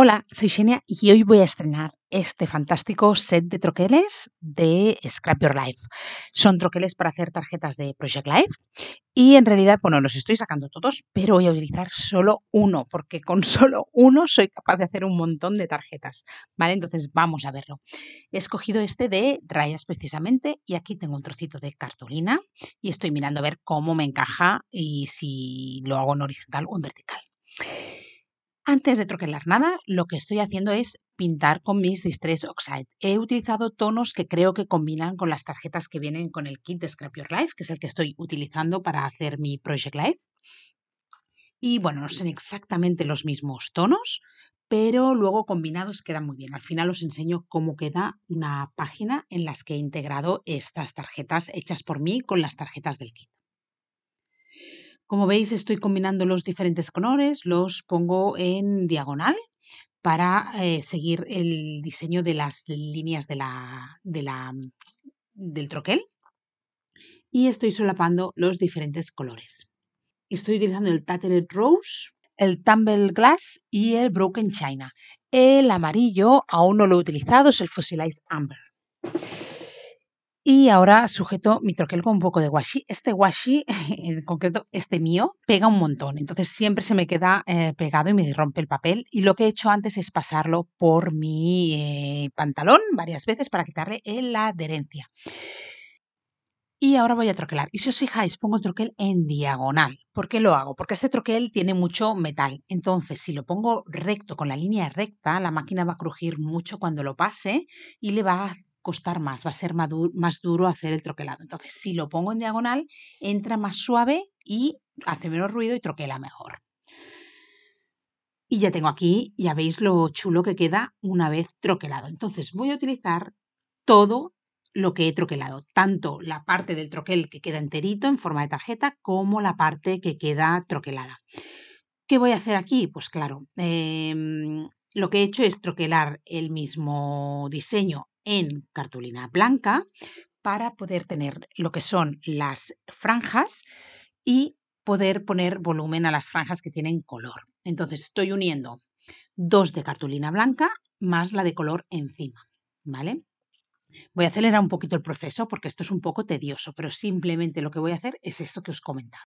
Hola, soy Xenia y hoy voy a estrenar este fantástico set de troqueles de Scrap Your Life. Son troqueles para hacer tarjetas de Project Life y en realidad, bueno, los estoy sacando todos, pero voy a utilizar solo uno porque con solo uno soy capaz de hacer un montón de tarjetas, ¿vale? Entonces vamos a verlo. He escogido este de rayas precisamente y aquí tengo un trocito de cartulina y estoy mirando a ver cómo me encaja y si lo hago en horizontal o en vertical. Antes de troquelar nada, lo que estoy haciendo es pintar con mis Distress Oxide. He utilizado tonos que creo que combinan con las tarjetas que vienen con el kit de Scrap Your Life, que es el que estoy utilizando para hacer mi Project Life. Y bueno, no son exactamente los mismos tonos, pero luego combinados quedan muy bien. Al final os enseño cómo queda una página en las que he integrado estas tarjetas hechas por mí con las tarjetas del kit. Como veis estoy combinando los diferentes colores, los pongo en diagonal para eh, seguir el diseño de las líneas de la, mm, del troquel y estoy solapando los diferentes colores. Estoy utilizando el Tattered Rose, el Tumble Glass y el Broken China. El amarillo aún no lo he utilizado, es el Fossilized Amber. Y ahora sujeto mi troquel con un poco de washi. Este washi, en concreto este mío, pega un montón. Entonces siempre se me queda eh, pegado y me rompe el papel. Y lo que he hecho antes es pasarlo por mi eh, pantalón varias veces para quitarle la adherencia. Y ahora voy a troquelar. Y si os fijáis, pongo el troquel en diagonal. ¿Por qué lo hago? Porque este troquel tiene mucho metal. Entonces, si lo pongo recto, con la línea recta, la máquina va a crujir mucho cuando lo pase y le va a costar más, va a ser más, duro hacer el troquelado. Entonces, si lo pongo en diagonal, entra más suave y hace menos ruido y troquela mejor. Y ya tengo aquí, ya veis lo chulo que queda una vez troquelado. Entonces voy a utilizar todo lo que he troquelado, tanto la parte del troquel que queda enterito en forma de tarjeta como la parte que queda troquelada. ¿Qué voy a hacer aquí? Pues claro, em, lo que he hecho es troquelar el mismo diseño en cartulina blanca para poder tener lo que son las franjas y poder poner volumen a las franjas que tienen color. Entonces estoy uniendo dos de cartulina blanca más la de color encima, ¿vale? Voy a acelerar un poquito el proceso porque esto es un poco tedioso, pero simplemente lo que voy a hacer es esto que os comentaba.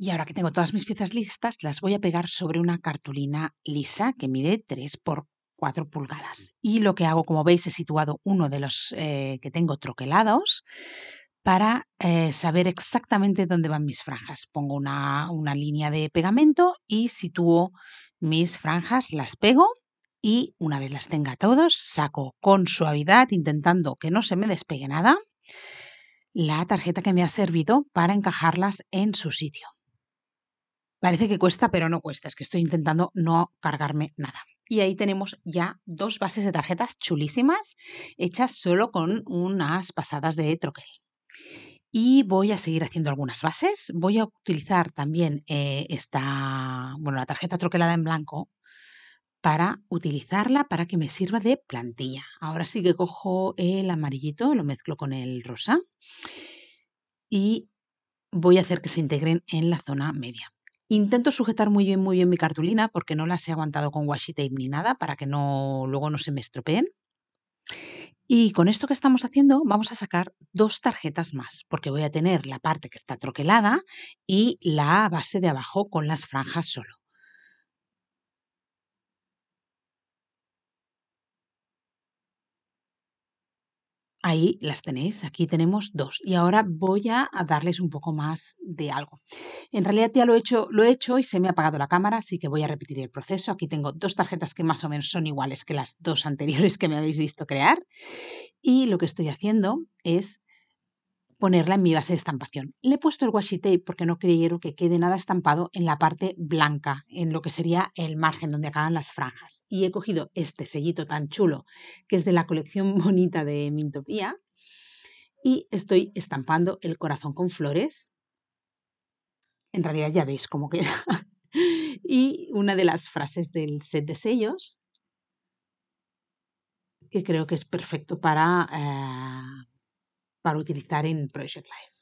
Y ahora que tengo todas mis piezas listas, las voy a pegar sobre una cartulina lisa que mide 3 por 4 pulgadas. Y lo que hago, como veis, he situado uno de los eh, que tengo troquelados para eh, saber exactamente dónde van mis franjas. Pongo una, una línea de pegamento y sitúo mis franjas, las pego y una vez las tenga todos, saco con suavidad, intentando que no se me despegue nada, la tarjeta que me ha servido para encajarlas en su sitio. Parece que cuesta, pero no cuesta. Es que estoy intentando no cargarme nada. Y ahí tenemos ya dos bases de tarjetas chulísimas, hechas solo con unas pasadas de troquel. Y voy a seguir haciendo algunas bases. Voy a utilizar también eh, esta, bueno, la tarjeta troquelada en blanco para utilizarla para que me sirva de plantilla. Ahora sí que cojo el amarillito, lo mezclo con el rosa y voy a hacer que se integren en la zona media. Intento sujetar muy bien, muy bien mi cartulina porque no las he aguantado con washi tape ni nada para que no luego no se me estropeen. Y con esto que estamos haciendo vamos a sacar dos tarjetas más, porque voy a tener la parte que está troquelada y la base de abajo con las franjas solo. Ahí las tenéis, aquí tenemos dos. Y ahora voy a darles un poco más de algo. En realidad ya lo he hecho, lo he hecho y se me ha apagado la cámara, así que voy a repetir el proceso. Aquí tengo dos tarjetas que más o menos son iguales que las dos anteriores que me habéis visto crear. Y lo que estoy haciendo es ponerla en mi base de estampación. Le he puesto el washi tape porque no creyeron que quede nada estampado en la parte blanca, en lo que sería el margen donde acaban las franjas. Y he cogido este sellito tan chulo, que es de la colección bonita de Mintopía, y estoy estampando el corazón con flores. En realidad ya veis cómo queda. y una de las frases del set de sellos, que creo que es perfecto para... Eh, para utilizar en Project Life.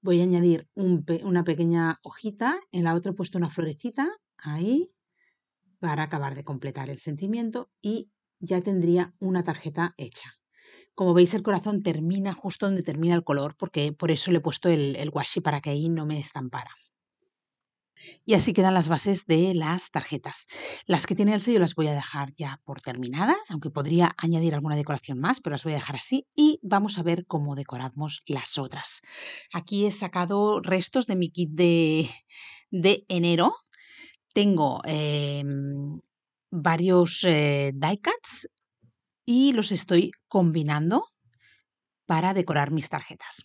Voy a añadir una pequeña hojita, en la otra he puesto una florecita, ahí, para acabar de completar el sentimiento y ya tendría una tarjeta hecha. Como veis, el corazón termina justo donde termina el color, porque por eso le he puesto el, el washi para que ahí no me estampara. Y así quedan las bases de las tarjetas. Las que tiene el sello las voy a dejar ya por terminadas, aunque podría añadir alguna decoración más, pero las voy a dejar así y vamos a ver cómo decoramos las otras. Aquí he sacado restos de mi kit de, de enero. Tengo em, varios eh, die cuts y los estoy combinando para decorar mis tarjetas.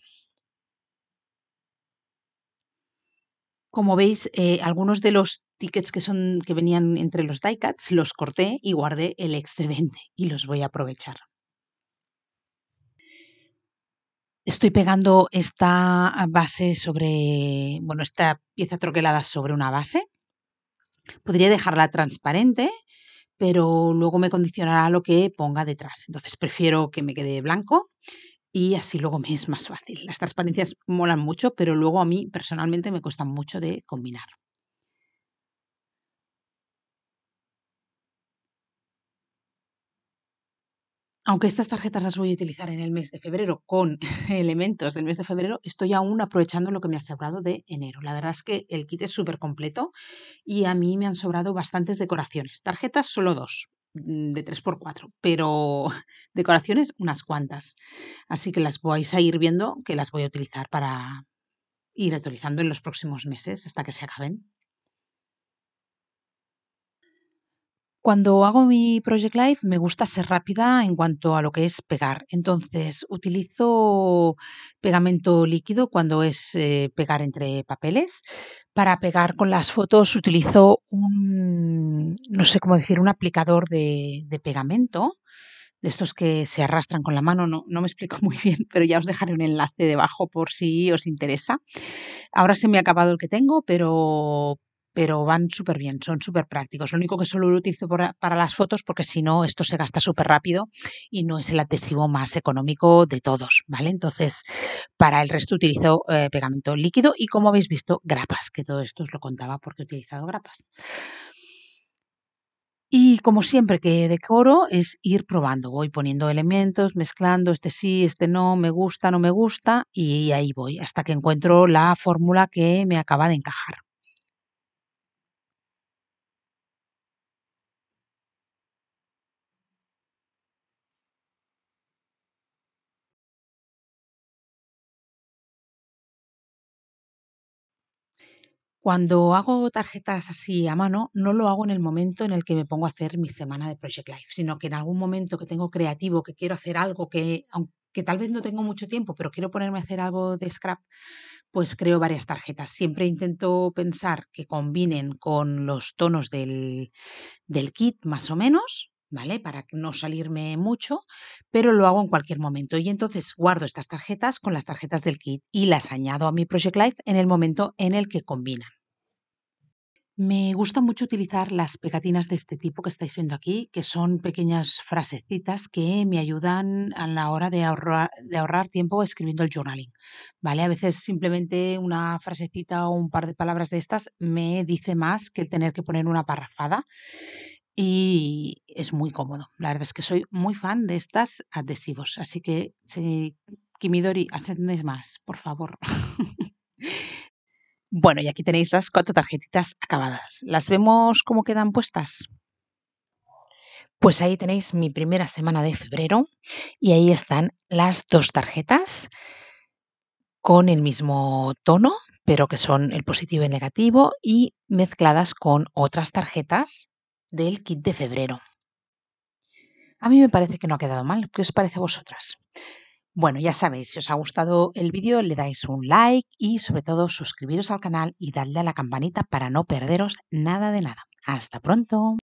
Como veis, eh, algunos de los tickets que, son, que venían entre los die-cuts los corté y guardé el excedente y los voy a aprovechar. Estoy pegando esta base sobre, bueno, esta pieza troquelada sobre una base. Podría dejarla transparente, pero luego me condicionará lo que ponga detrás. Entonces prefiero que me quede blanco y así luego me es más fácil. Las transparencias molan mucho, pero luego a mí personalmente me cuesta mucho de combinar. Aunque estas tarjetas las voy a utilizar en el mes de febrero con elementos del mes de febrero, estoy aún aprovechando lo que me ha sobrado de enero. La verdad es que el kit es súper completo y a mí me han sobrado bastantes decoraciones. Tarjetas solo dos, Mm, de 3x4, pero decoraciones unas cuantas. Así que las vais a ir viendo que las voy a utilizar para ir actualizando en los próximos meses hasta que se acaben. Cuando hago mi Project Life me gusta ser rápida en cuanto a lo que es pegar. Entonces utilizo pegamento líquido cuando es eh, pegar entre papeles. Para pegar con las fotos utilizo un, no sé cómo decir, un aplicador de, pegamento de estos que se arrastran con la mano, no, no, me explico muy bien, pero ya os dejaré un enlace debajo por si os interesa. Ahora se me ha acabado el que tengo, pero pero van súper bien, son súper prácticos. Lo único que solo lo utilizo para las fotos porque si no, esto se gasta súper rápido y no es el adhesivo más económico de todos, ¿vale? Entonces, para el resto utilizo eh, pegamento líquido y como habéis visto, grapas, que todo esto os lo contaba porque he utilizado grapas. Y como siempre que decoro es ir probando, voy poniendo elementos, mezclando este sí, este no, me gusta, no me gusta y ahí voy hasta que encuentro la fórmula que me acaba de encajar. Cuando hago tarjetas así a mano, no lo hago en el momento en el que me pongo a hacer mi semana de Project Life, sino que en algún momento que tengo creativo, que quiero hacer algo que, aunque tal vez no tengo mucho tiempo, pero quiero ponerme a hacer algo de scrap, pues creo varias tarjetas. Siempre intento pensar que combinen con los tonos del, del kit, más o menos, ¿vale? Para no salirme mucho, pero lo hago en cualquier momento. Y entonces guardo estas tarjetas con las tarjetas del kit y las añado a mi Project Life en el momento en el que combinan. Me gusta mucho utilizar las pegatinas de este tipo que estáis viendo aquí, que son pequeñas frasecitas que me ayudan a la hora de ahorrar, tiempo escribiendo el journaling. ¿vale? A veces simplemente una frasecita o un par de palabras de estas me dice más que el tener que poner una parrafada y es muy cómodo. La verdad es que soy muy fan de estas adhesivos, así que Kimidori, hacedme más, por favor. bueno, y aquí tenéis las cuatro tarjetitas acabadas. ¿Las vemos cómo quedan puestas? Pues ahí tenéis mi primera semana de febrero y ahí están las dos tarjetas con el mismo tono, pero que son el positivo y el negativo y mezcladas con otras tarjetas del kit de febrero. A mí me parece que no ha quedado mal. ¿Qué os parece a vosotras? Bueno, ya sabéis, si os ha gustado el vídeo, le dais un like y sobre todo suscribiros al canal y darle a la campanita para no perderos nada de nada. Hasta pronto.